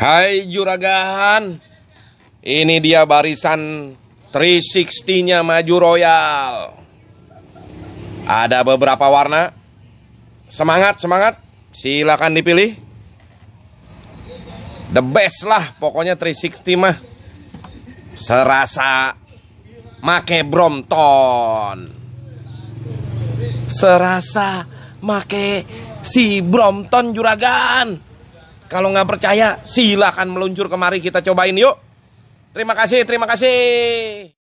Hai juragan, Ini dia barisan 360-nya maju royal Ada beberapa warna Semangat, semangat silakan dipilih The best lah Pokoknya 360 mah Serasa Make Brompton Serasa Make si Brompton juragan kalau nggak percaya, silahkan meluncur kemari kita cobain yuk. Terima kasih, terima kasih.